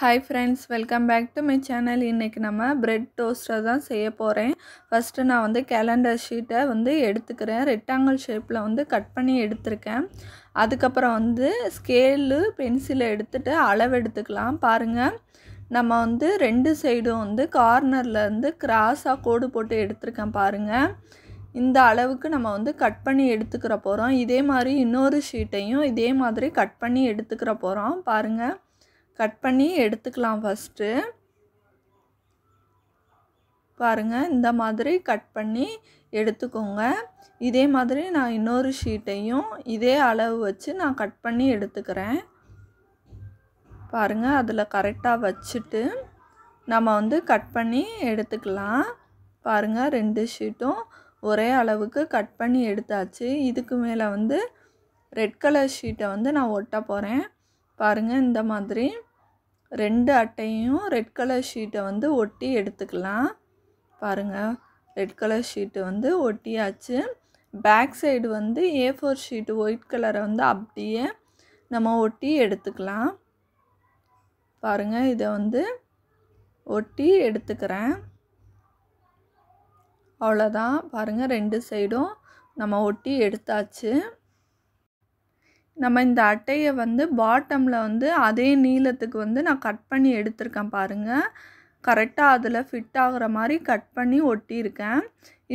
hi friends welcome back to my channel இன்றைக்கி நம்ம bread டோஸ்ட்டை தான் செய்ய போகிறேன் ஃபஸ்ட்டு நான் வந்து கேலண்டர் ஷீட்டை வந்து எடுத்துக்கிறேன் ரெக்டாங்கிள் ஷேப்பில் வந்து கட் பண்ணி எடுத்திருக்கேன் அதுக்கப்புறம் வந்து ஸ்கேலு பென்சிலை எடுத்துகிட்டு அளவு எடுத்துக்கலாம் பாருங்கள் நம்ம வந்து ரெண்டு சைடும் வந்து கார்னர்லேருந்து கிராஸாக கோடு போட்டு எடுத்திருக்கேன் பாருங்கள் இந்த அளவுக்கு நம்ம வந்து கட் பண்ணி எடுத்துக்கிற போகிறோம் இதே மாதிரி இன்னொரு ஷீட்டையும் இதே மாதிரி கட் பண்ணி எடுத்துக்கிற போகிறோம் பாருங்கள் கட் பண்ணி எடுத்துக்கலாம் ஃபஸ்ட்டு பாருங்கள் இந்த மாதிரி கட் பண்ணி எடுத்துக்கோங்க இதே மாதிரி நான் இன்னொரு ஷீட்டையும் இதே அளவு வச்சு நான் கட் பண்ணி எடுத்துக்கிறேன் பாருங்கள் அதில் கரெக்டாக வச்சுட்டு நம்ம வந்து கட் பண்ணி எடுத்துக்கலாம் பாருங்கள் ரெண்டு ஷீட்டும் ஒரே அளவுக்கு கட் பண்ணி எடுத்தாச்சு இதுக்கு மேலே வந்து ரெட் கலர் ஷீட்டை வந்து நான் ஒட்ட போகிறேன் பாருங்கள் இந்த மாதிரி ரெண்டு அட்டையும் ரெட் கலர் ஷீட்டை வந்து ஒட்டி எடுத்துக்கலாம் பாருங்கள் ரெட் கலர் ஷீட்டு வந்து ஒட்டியாச்சு பேக் சைடு வந்து ஏ ஃபோர் ஷீட்டு ஒயிட் கலரை வந்து அப்படியே நம்ம ஒட்டி எடுத்துக்கலாம் பாருங்கள் இதை வந்து ஒட்டி எடுத்துக்கிறேன் அவ்வளோதான் பாருங்கள் ரெண்டு சைடும் நம்ம ஒட்டி எடுத்தாச்சு நம்ம இந்த அட்டையை வந்து பாட்டமில் வந்து அதே நீளத்துக்கு வந்து நான் கட் பண்ணி எடுத்திருக்கேன் பாருங்கள் கரெக்டாக அதில் ஃபிட் ஆகிற மாதிரி கட் பண்ணி ஒட்டியிருக்கேன்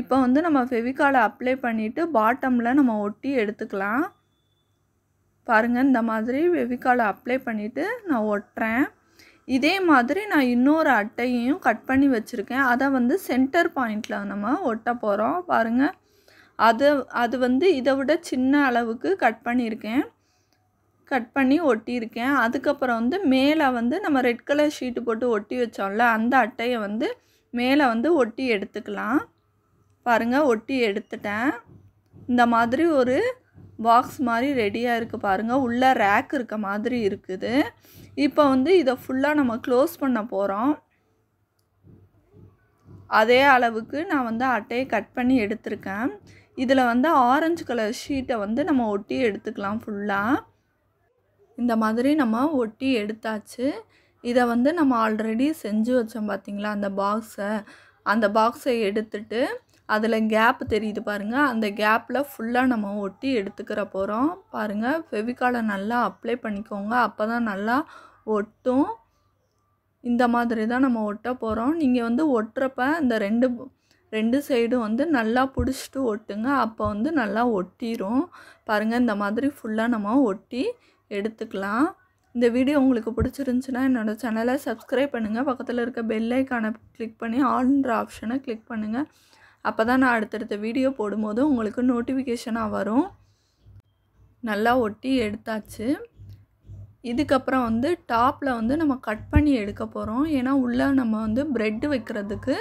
இப்போ வந்து நம்ம ஃபெவிகாலை அப்ளை பண்ணிவிட்டு பாட்டமில் நம்ம ஒட்டி எடுத்துக்கலாம் பாருங்கள் இந்த மாதிரி ஃபெவிகாலை அப்ளை பண்ணிவிட்டு நான் ஒட்டுறேன் இதே மாதிரி நான் இன்னொரு அட்டையையும் கட் பண்ணி வச்சுருக்கேன் அதை வந்து சென்டர் பாயிண்டில் நம்ம ஒட்ட போகிறோம் பாருங்கள் அது அது வந்து இதை விட சின்ன அளவுக்கு கட் பண்ணியிருக்கேன் கட் பண்ணி ஒட்டியிருக்கேன் அதுக்கப்புறம் வந்து மேலே வந்து நம்ம ரெட் கலர் ஷீட்டு போட்டு ஒட்டி வச்சோம்ல அந்த அட்டையை வந்து மேலே வந்து ஒட்டி எடுத்துக்கலாம் பாருங்கள் ஒட்டி எடுத்துட்டேன் இந்த மாதிரி ஒரு பாக்ஸ் மாதிரி ரெடியாக இருக்குது பாருங்கள் உள்ளே ரேக் இருக்க மாதிரி இருக்குது இப்போ வந்து இதை ஃபுல்லாக நம்ம க்ளோஸ் பண்ண போகிறோம் அதே அளவுக்கு நான் வந்து அட்டையை கட் பண்ணி எடுத்திருக்கேன் இதில் வந்து ஆரஞ்சு கலர் ஷீட்டை வந்து நம்ம ஒட்டி எடுத்துக்கலாம் ஃபுல்லாக இந்த மாதிரி நம்ம ஒட்டி எடுத்தாச்சு இதை வந்து நம்ம ஆல்ரெடி செஞ்சு வச்சோம் பார்த்திங்களா அந்த பாக்ஸை அந்த பாக்ஸை எடுத்துட்டு அதில் கேப் தெரியுது பாருங்கள் அந்த கேப்பில் ஃபுல்லாக நம்ம ஒட்டி எடுத்துக்கிற போகிறோம் பாருங்கள் ஃபெவிகாலை நல்லா அப்ளை பண்ணிக்கோங்க அப்போ தான் நல்லா ஒட்டும் இந்த மாதிரி தான் நம்ம ஒட்ட போகிறோம் நீங்கள் வந்து ஒட்டுறப்ப இந்த ரெண்டு ரெண்டு சைடும் வந்து நல்லா பிடிச்சிட்டு ஒட்டுங்க அப்போ வந்து நல்லா ஒட்டிடும் பாருங்கள் இந்த மாதிரி ஃபுல்லாக நம்ம ஒட்டி எடுத்துக்கலாம் இந்த வீடியோ உங்களுக்கு பிடிச்சிருந்துச்சுன்னா என்னோடய சேனலை சப்ஸ்கிரைப் பண்ணுங்கள் பக்கத்தில் இருக்க பெல்லைக்கானை கிளிக் பண்ணி ஆல்ன்ற ஆப்ஷனை கிளிக் பண்ணுங்கள் அப்போ தான் நான் அடுத்தடுத்த வீடியோ போடும்போது உங்களுக்கு நோட்டிஃபிகேஷனாக வரும் நல்லா ஒட்டி எடுத்தாச்சு இதுக்கப்புறம் வந்து டாப்பில் வந்து நம்ம கட் பண்ணி எடுக்க போகிறோம் ஏன்னா உள்ளே நம்ம வந்து ப்ரெட்டு வைக்கிறதுக்கு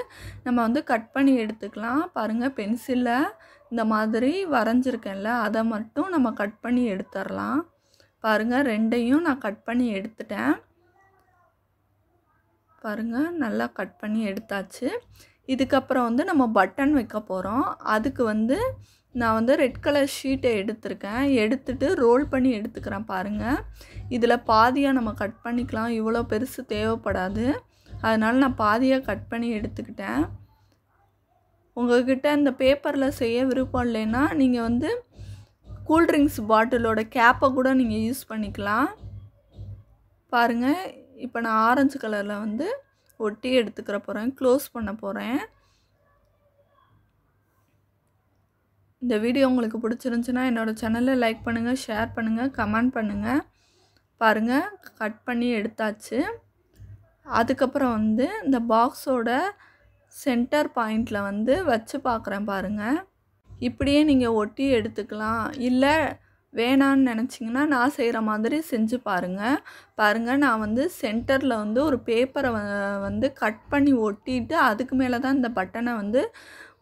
நம்ம வந்து கட் பண்ணி எடுத்துக்கலாம் பாருங்கள் பென்சிலில் இந்த மாதிரி வரைஞ்சிருக்கேன்ல அதை மட்டும் நம்ம கட் பண்ணி எடுத்துடலாம் பாருங்கள் ரெண்டையும் நான் கட் பண்ணி எடுத்துட்டேன் பாருங்கள் நல்லா கட் பண்ணி எடுத்தாச்சு இதுக்கப்புறம் வந்து நம்ம பட்டன் வைக்க போகிறோம் அதுக்கு வந்து நான் வந்து ரெட் கலர் ஷீட்டை எடுத்திருக்கேன் எடுத்துட்டு ரோல் பண்ணி எடுத்துக்கிறேன் பாருங்கள் இதில் பாதியாக நம்ம கட் பண்ணிக்கலாம் இவ்வளோ பெருசு தேவைப்படாது அதனால் நான் பாதியாக கட் பண்ணி எடுத்துக்கிட்டேன் உங்கள்கிட்ட இந்த பேப்பரில் செய்ய விருப்பம் இல்லைன்னா நீங்கள் வந்து கூல்ட்ரிங்க்ஸ் பாட்டிலோட கேப்பை கூட நீங்கள் யூஸ் பண்ணிக்கலாம் பாருங்கள் இப்போ நான் ஆரஞ்சு கலரில் வந்து ஒட்டி எடுத்துக்கிற போகிறேன் க்ளோஸ் பண்ண போகிறேன் இந்த வீடியோ உங்களுக்கு பிடிச்சிருந்துச்சுன்னா என்னோடய சேனலை லைக் பண்ணுங்கள் ஷேர் பண்ணுங்கள் கமெண்ட் பண்ணுங்கள் பாருங்கள் கட் பண்ணி எடுத்தாச்சு அதுக்கப்புறம் வந்து இந்த பாக்ஸோட சென்டர் பாயிண்டில் வந்து வச்சு பார்க்குறேன் பாருங்கள் இப்படியே நீங்கள் ஒட்டி எடுத்துக்கலாம் இல்லை வேணான்னு நினச்சிங்கன்னா நான் செய்கிற மாதிரி செஞ்சு பாருங்கள் பாருங்கள் நான் வந்து சென்டரில் வந்து ஒரு பேப்பரை வந்து கட் பண்ணி ஒட்டிட்டு அதுக்கு மேலே தான் இந்த பட்டனை வந்து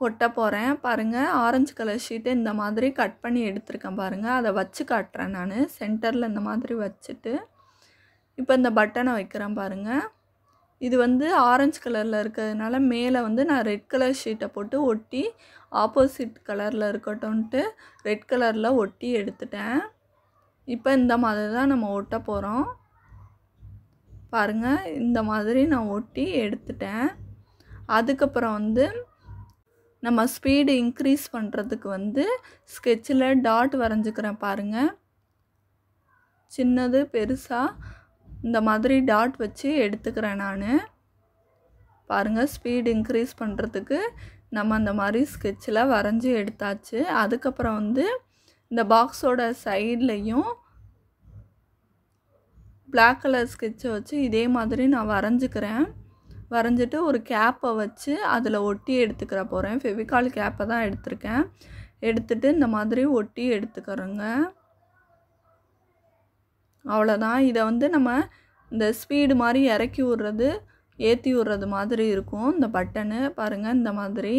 ஒட்ட போகிறேன் பாருங்கள் ஆரஞ்சு கலர் ஷீட்டு இந்த மாதிரி கட் பண்ணி எடுத்திருக்கேன் பாருங்கள் அதை வச்சு காட்டுறேன் நான் சென்டரில் இந்த மாதிரி வச்சுட்டு இப்போ இந்த பட்டனை வைக்கிறேன் பாருங்கள் இது வந்து ஆரஞ்சு கலரில் இருக்கிறதுனால மேலே வந்து நான் ரெட் கலர் ஷீட்டை போட்டு ஒட்டி ஆப்போசிட் கலரில் இருக்கட்டும்ன்ட்டு ரெட் கலரில் ஒட்டி எடுத்துட்டேன் இப்போ இந்த மாதிரி தான் நம்ம ஒட்ட போகிறோம் பாருங்கள் இந்த மாதிரி நான் ஒட்டி எடுத்துட்டேன் அதுக்கப்புறம் வந்து நம்ம ஸ்பீடு இன்க்ரீஸ் பண்ணுறதுக்கு வந்து ஸ்கெட்சில் டாட் வரைஞ்சிக்கிறேன் பாருங்கள் சின்னது பெருசாக இந்த மாதிரி டாட் வச்சு எடுத்துக்கிறேன் நான் பாருங்கள் ஸ்பீடு இன்க்ரீஸ் பண்ணுறதுக்கு நம்ம அந்த மாதிரி ஸ்கெட்சில் வரைஞ்சி எடுத்தாச்சு அதுக்கப்புறம் வந்து இந்த பாக்ஸோட சைட்லேயும் பிளாக் கலர் ஸ்கெட்சை வச்சு இதே மாதிரி நான் வரைஞ்சிக்கிறேன் வரைஞ்சிட்டு ஒரு கேப்பை வச்சு அதில் ஒட்டி எடுத்துக்கிற போகிறேன் ஃபெவிகால் கேப்பை தான் எடுத்திருக்கேன் எடுத்துகிட்டு இந்த மாதிரி ஒட்டி எடுத்துக்கிறோங்க அவ்வளோதான் இதை வந்து நம்ம இந்த ஸ்பீடு மாதிரி இறக்கி விடுறது ஏற்றி விடுறது மாதிரி இருக்கும் இந்த பட்டனு பாருங்கள் இந்த மாதிரி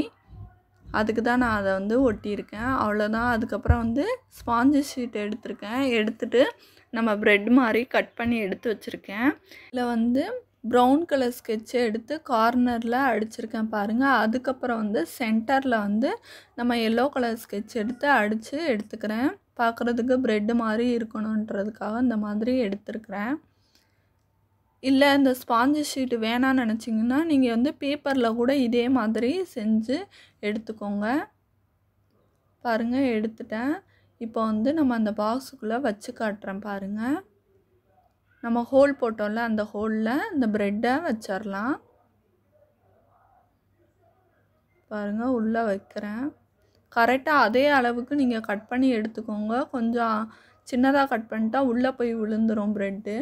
அதுக்கு தான் நான் அதை வந்து ஒட்டியிருக்கேன் அவ்வளோதான் அதுக்கப்புறம் வந்து ஸ்பாஞ்சு ஷீட் எடுத்திருக்கேன் எடுத்துகிட்டு நம்ம ப்ரெட் மாதிரி கட் பண்ணி எடுத்து வச்சுருக்கேன் இதில் வந்து ப்ரௌன் கலர் ஸ்கெட்சை எடுத்து கார்னரில் அடிச்சிருக்கேன் பாருங்கள் அதுக்கப்புறம் வந்து சென்டரில் வந்து நம்ம எல்லோ கலர் ஸ்கெட்ச் எடுத்து அடித்து எடுத்துக்கிறேன் பார்க்குறதுக்கு ப்ரெட்டு மாதிரி இருக்கணுன்றதுக்காக இந்த மாதிரி எடுத்துருக்குறேன் இல்லை இந்த ஸ்பாஞ்சு ஷீட்டு வேணாம்னு நினச்சிங்கன்னா நீங்கள் வந்து பேப்பரில் கூட இதே மாதிரி செஞ்சு எடுத்துக்கோங்க பாருங்கள் எடுத்துட்டேன் இப்போ வந்து நம்ம அந்த பாக்ஸுக்குள்ளே வச்சு காட்டுறேன் பாருங்கள் நம்ம ஹோல் போட்டோம்ல அந்த ஹோலில் இந்த ப்ரெட்டை வச்சிடலாம் பாருங்கள் உள்ளே வைக்கிறேன் கரெக்டாக அதே அளவுக்கு நீங்கள் கட் பண்ணி எடுத்துக்கோங்க கொஞ்சம் சின்னதாக கட் பண்ணிட்டா உள்ளே போய் விழுந்துடும் ப்ரெட்டு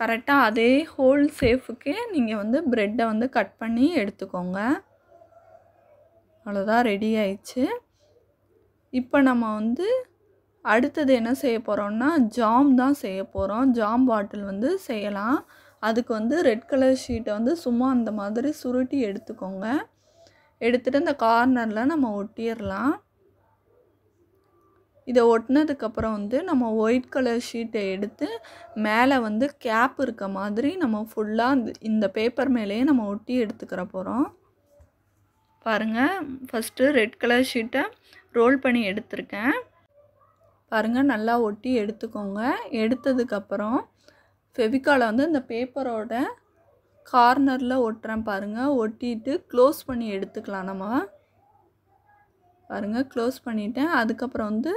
கரெக்டாக அதே ஹோல் சேஃபுக்கே நீங்கள் வந்து ப்ரெட்டை வந்து கட் பண்ணி எடுத்துக்கோங்க அவ்வளோதான் ரெடி ஆயிடுச்சு இப்போ நம்ம வந்து அடுத்தது என்ன செய்ய போகிறோம்னா ஜாம் தான் செய்ய போகிறோம் ஜாம் பாட்டில் வந்து செய்யலாம் அதுக்கு வந்து ரெட் கலர் ஷீட்டை வந்து சும்மா அந்த மாதிரி சுருட்டி எடுத்துக்கோங்க எடுத்துகிட்டு இந்த கார்னரில் நம்ம ஒட்டிடலாம் இதை ஒட்டினதுக்கப்புறம் வந்து நம்ம ஒயிட் கலர் ஷீட்டை எடுத்து மேலே வந்து கேப் இருக்க மாதிரி நம்ம ஃபுல்லாக இந்த பேப்பர் மேலேயே நம்ம ஒட்டி எடுத்துக்கிற போகிறோம் பாருங்கள் ஃபஸ்ட்டு ரெட் கலர் ஷீட்டை ரோல் பண்ணி எடுத்திருக்கேன் பாருங்கள் நல்லா ஒட்டி எடுத்துக்கோங்க எடுத்ததுக்கப்புறம் ஃபெவிக்காலை வந்து இந்த பேப்பரோட கார்னரில் ஒட்டுறேன் பாருங்கள் ஒட்டிட்டு க்ளோஸ் பண்ணி எடுத்துக்கலாம் நம்ம பாருங்கள் க்ளோஸ் பண்ணிவிட்டேன் அதுக்கப்புறம் வந்து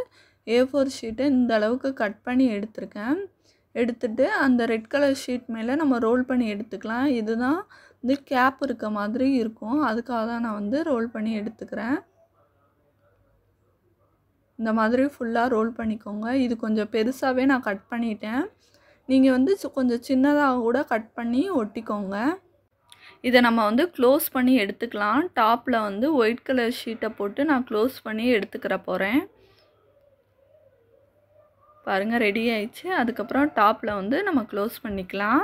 ஏ ஃபோர் ஷீட்டை இந்த அளவுக்கு கட் பண்ணி எடுத்திருக்கேன் எடுத்துட்டு அந்த ரெட் கலர் ஷீட் மேலே நம்ம ரோல் பண்ணி எடுத்துக்கலாம் இதுதான் வந்து கேப் இருக்க மாதிரி இருக்கும் அதுக்காக தான் நான் வந்து ரோல் பண்ணி எடுத்துக்கிறேன் இந்த மாதிரி ஃபுல்லாக ரோல் பண்ணிக்கோங்க இது கொஞ்சம் பெருசாகவே நான் கட் பண்ணிட்டேன் நீங்கள் வந்து கொஞ்சம் சின்னதாக கூட கட் பண்ணி ஒட்டிக்கோங்க இதை நம்ம வந்து க்ளோஸ் பண்ணி எடுத்துக்கலாம் டாப்பில் வந்து ஒயிட் கலர் ஷீட்டை போட்டு நான் க்ளோஸ் பண்ணி எடுத்துக்கிற போகிறேன் பாருங்கள் ரெடி ஆயிடுச்சு அதுக்கப்புறம் டாப்பில் வந்து நம்ம க்ளோஸ் பண்ணிக்கலாம்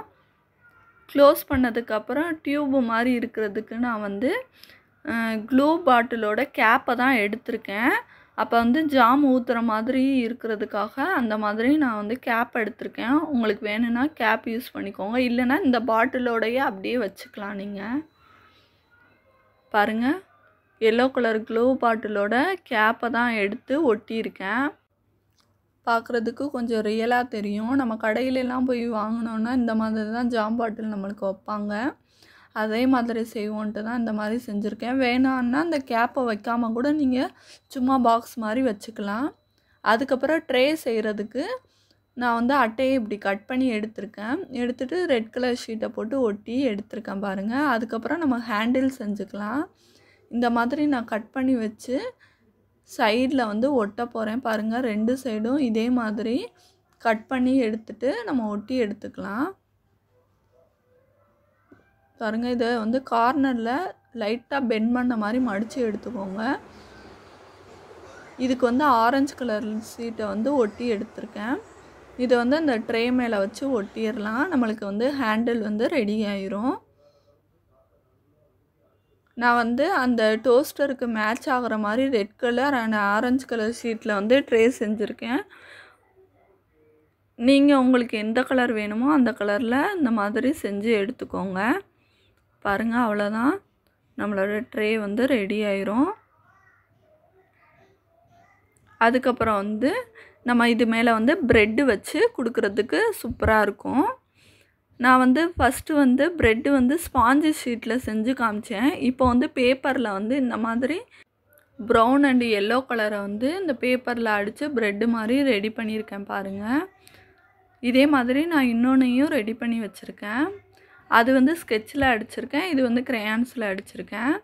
க்ளோஸ் பண்ணதுக்கப்புறம் டியூபு மாதிரி இருக்கிறதுக்கு நான் வந்து க்ளூ பாட்டிலோட கேப்பை தான் எடுத்திருக்கேன் அப்போ வந்து ஜாம் ஊற்றுற மாதிரி இருக்கிறதுக்காக அந்த மாதிரி நான் வந்து கேப் எடுத்திருக்கேன் உங்களுக்கு வேணும்னா கேப் யூஸ் பண்ணிக்கோங்க இல்லைன்னா இந்த பாட்டிலோடையே அப்படியே வச்சுக்கலாம் நீங்கள் பாருங்கள் எல்லோ கலர் க்ளோ பாட்டிலோட கேப்பை தான் எடுத்து ஒட்டியிருக்கேன் பார்க்குறதுக்கு கொஞ்சம் ரியலாக தெரியும் நம்ம கடையிலெலாம் போய் வாங்கினோன்னா இந்த மாதிரி தான் ஜாம் பாட்டில் நம்மளுக்கு வைப்பாங்க அதே மாதிரி செய்வோன்ட்டு தான் இந்த மாதிரி செஞ்சுருக்கேன் வேணான்னா அந்த கேப்பை வைக்காமல் கூட நீங்கள் சும்மா பாக்ஸ் மாதிரி வச்சுக்கலாம் அதுக்கப்புறம் ட்ரே செய்கிறதுக்கு நான் வந்து அட்டையை இப்படி கட் பண்ணி எடுத்திருக்கேன் எடுத்துகிட்டு ரெட் கலர் ஷீட்டை போட்டு ஒட்டி எடுத்திருக்கேன் பாருங்கள் அதுக்கப்புறம் நம்ம ஹேண்டில் செஞ்சுக்கலாம் இந்த மாதிரி நான் கட் பண்ணி வச்சு சைடில் வந்து ஒட்ட போகிறேன் பாருங்கள் ரெண்டு சைடும் இதே மாதிரி கட் பண்ணி எடுத்துகிட்டு நம்ம ஒட்டி எடுத்துக்கலாம் பாருங்க இதை வந்து கார்னரில் லைட்டாக பெண்ட் பண்ண மாதிரி மடித்து எடுத்துக்கோங்க இதுக்கு வந்து ஆரஞ்சு கலர் சீட்டை வந்து ஒட்டி எடுத்திருக்கேன் இதை வந்து அந்த ட்ரே மேலே வச்சு ஒட்டிடலாம் நம்மளுக்கு வந்து ஹேண்டில் வந்து ரெடி ஆயிரும் நான் வந்து அந்த டோஸ்டருக்கு மேட்ச் ஆகிற மாதிரி red colour and orange colour ஷீட்டில் வந்து ட்ரே செஞ்சுருக்கேன் நீங்கள் உங்களுக்கு எந்த கலர் வேணுமோ அந்த கலரில் இந்த மாதிரி செஞ்சு எடுத்துக்கோங்க பாருங்கள் அவ்வளோதான் நம்மளோட ட்ரே வந்து ரெடி ஆயிரும் அதுக்கப்புறம் வந்து நம்ம இது மேலே வந்து ப்ரெட்டு வச்சு கொடுக்குறதுக்கு சூப்பராக இருக்கும் நான் வந்து ஃபஸ்ட்டு வந்து ப்ரெட்டு வந்து ஸ்பாஞ்சு ஷீட்டில் செஞ்சு காமிச்சேன் இப்போ வந்து பேப்பரில் வந்து இந்த மாதிரி ப்ரௌன் அண்டு எல்லோ கலரை வந்து இந்த பேப்பரில் அடித்து ப்ரெட்டு மாதிரி ரெடி பண்ணியிருக்கேன் பாருங்கள் இதே மாதிரி நான் இன்னொன்றையும் ரெடி பண்ணி வச்சுருக்கேன் அது வந்து ஸ்கெட்சில் அடிச்சிருக்கேன் இது வந்து க்ரேயான்ஸில் அடிச்சிருக்கேன்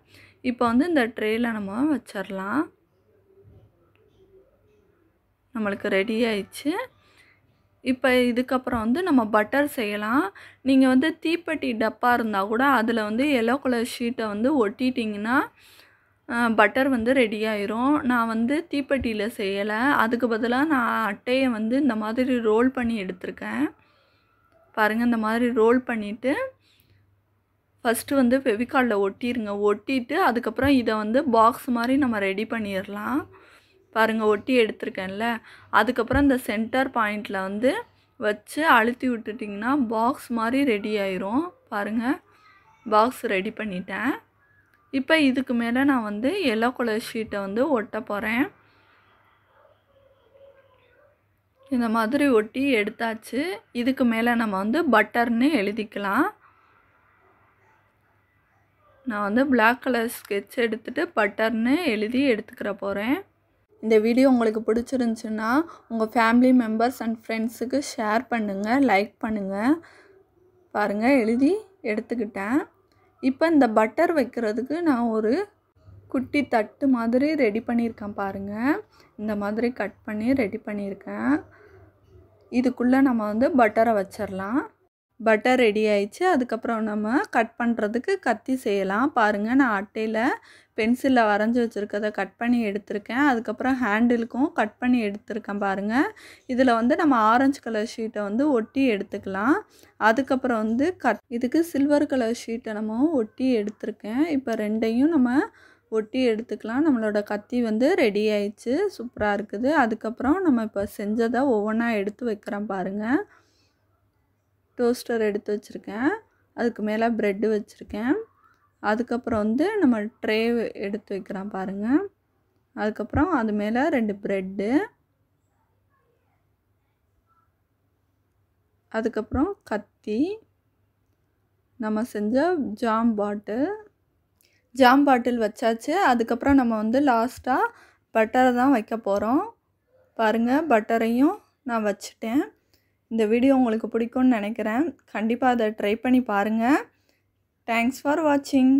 இப்போ வந்து இந்த ட்ரேயில் நம்ம வச்சிடலாம் நம்மளுக்கு ரெடி ஆயிடுச்சு இப்போ இதுக்கப்புறம் வந்து நம்ம பட்டர் செய்யலாம் நீங்கள் வந்து தீப்பெட்டி டப்பா இருந்தால் கூட அதில் வந்து எல்லோ கலர் ஷீட்டை வந்து ஒட்டிட்டிங்கன்னா பட்டர் வந்து ரெடி ஆயிரும் நான் வந்து தீப்பெட்டியில் செய்யலை அதுக்கு பதிலாக நான் அட்டையை வந்து இந்த மாதிரி ரோல் பண்ணி எடுத்திருக்கேன் பாருங்கள் இந்த மாதிரி ரோல் பண்ணிவிட்டு ஃபஸ்ட்டு வந்து ஃபெவிகாலில் ஒட்டிடுங்க ஒட்டிட்டு அதுக்கப்புறம் இதை வந்து பாக்ஸ் மாதிரி நம்ம ரெடி பண்ணிடலாம் பாருங்கள் ஒட்டி எடுத்திருக்கேன்ல அதுக்கப்புறம் இந்த சென்டர் பாயிண்டில் வந்து வச்சு அழுத்தி விட்டுட்டிங்கன்னா பாக்ஸ் மாதிரி ரெடி ஆயிரும் பாருங்கள் பாக்ஸ் ரெடி பண்ணிட்டேன் இப்போ இதுக்கு மேலே நான் வந்து எல்லோ கலர் ஷீட்டை வந்து ஒட்ட போகிறேன் இந்த மாதிரி ஒட்டி எடுத்தாச்சு இதுக்கு மேலே நம்ம வந்து பட்டர்னு எழுதிக்கலாம் நான் வந்து பிளாக் கலர் ஸ்கெட்ச் எடுத்துகிட்டு பட்டர்னு எழுதி எடுத்துக்கிற போகிறேன் இந்த வீடியோ உங்களுக்கு பிடிச்சிருந்துச்சுன்னா உங்கள் ஃபேமிலி மெம்பர்ஸ் அண்ட் ஃப்ரெண்ட்ஸுக்கு ஷேர் பண்ணுங்கள் லைக் பண்ணுங்கள் பாருங்கள் எழுதி எடுத்துக்கிட்டேன் இப்போ இந்த பட்டர் வைக்கிறதுக்கு நான் ஒரு குட்டி தட்டு மாதிரி ரெடி பண்ணியிருக்கேன் பாருங்கள் இந்த மாதிரி கட் பண்ணி ரெடி பண்ணியிருக்கேன் இதுக்குள்ளே நம்ம வந்து பட்டரை வச்சிடலாம் பட்டர் ரெடி ஆயிடுச்சு அதுக்கப்புறம் நம்ம கட் பண்ணுறதுக்கு கத்தி செய்யலாம் பாருங்கள் நான் அட்டையில் பென்சிலில் வரைஞ்சி வச்சுருக்கத கட் பண்ணி எடுத்திருக்கேன் அதுக்கப்புறம் ஹேண்டிலுக்கும் கட் பண்ணி எடுத்திருக்கேன் பாருங்கள் இதில் வந்து நம்ம ஆரஞ்சு கலர் ஷீட்டை வந்து ஒட்டி எடுத்துக்கலாம் அதுக்கப்புறம் வந்து கட் இதுக்கு சில்வர் கலர் ஷீட்டை நம்ம ஒட்டி எடுத்திருக்கேன் இப்போ ரெண்டையும் நம்ம ஒட்டி எடுத்துக்கலாம் நம்மளோட கத்தி வந்து ரெடி ஆயிடுச்சு சூப்பராக இருக்குது அதுக்கப்புறம் நம்ம இப்போ செஞ்சதை ஒவ்வொன்றா எடுத்து வைக்கிறோம் பாருங்கள் டோஸ்டர் எடுத்து வச்சுருக்கேன் அதுக்கு மேலே ப்ரெட்டு வச்சுருக்கேன் அதுக்கப்புறம் வந்து நம்ம ட்ரே எடுத்து வைக்கிறோம் பாருங்கள் அதுக்கப்புறம் அது மேலே ரெண்டு ப்ரெட்டு அதுக்கப்புறம் கத்தி நம்ம செஞ்ச ஜாம் பாட்டில் ஜாம் பாட்டில் வச்சாச்சு அதுக்கப்புறம் நம்ம வந்து லாஸ்ட்டாக பட்டரை தான் வைக்க போகிறோம் பாருங்கள் பட்டரையும் நான் வச்சுட்டேன் இந்த வீடியோ உங்களுக்கு பிடிக்கும்னு நினைக்கிறேன் கண்டிப்பாக அதை ட்ரை பண்ணி பாருங்கள் தேங்க்ஸ் ஃபார் வாட்சிங்